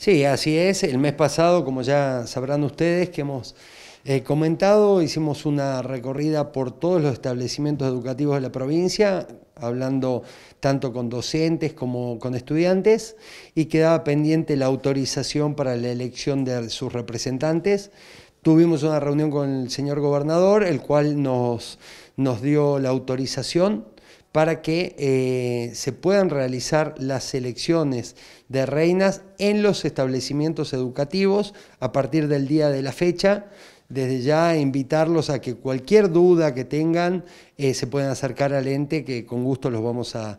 Sí, así es. El mes pasado, como ya sabrán ustedes, que hemos eh, comentado, hicimos una recorrida por todos los establecimientos educativos de la provincia, hablando tanto con docentes como con estudiantes, y quedaba pendiente la autorización para la elección de sus representantes. Tuvimos una reunión con el señor gobernador, el cual nos, nos dio la autorización para que eh, se puedan realizar las elecciones de reinas en los establecimientos educativos a partir del día de la fecha. Desde ya invitarlos a que cualquier duda que tengan eh, se puedan acercar al ente que con gusto los vamos a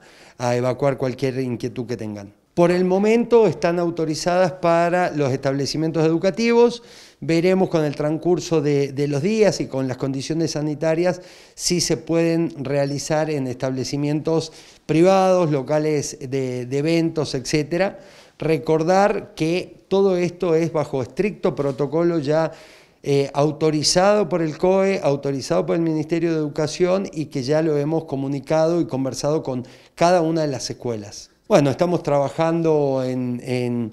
evacuar cualquier inquietud que tengan. Por el momento están autorizadas para los establecimientos educativos. Veremos con el transcurso de, los días y con las condiciones sanitarias si se pueden realizar en establecimientos privados, locales de, eventos, etc. Recordar que todo esto es bajo estricto protocolo ya eh, autorizado por el COE, autorizado por el Ministerio de Educación y que ya lo hemos comunicado y conversado con cada una de las escuelas. Bueno, estamos trabajando en,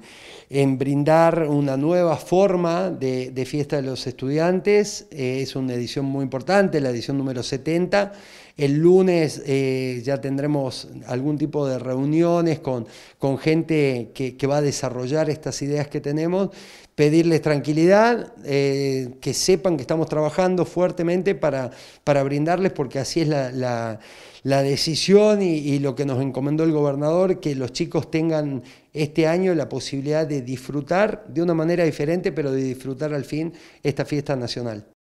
brindar una nueva forma de, Fiesta de los Estudiantes. Eh, es una edición muy importante, la edición número 70. El lunes eh, ya tendremos algún tipo de reuniones con, gente que, va a desarrollar estas ideas que tenemos. Pedirles tranquilidad, eh, que sepan que estamos trabajando fuertemente para, brindarles, porque así es la, decisión y lo que nos encomendó el gobernador, que los chicos tengan este año la posibilidad de disfrutar de una manera diferente, pero de disfrutar al fin esta fiesta nacional.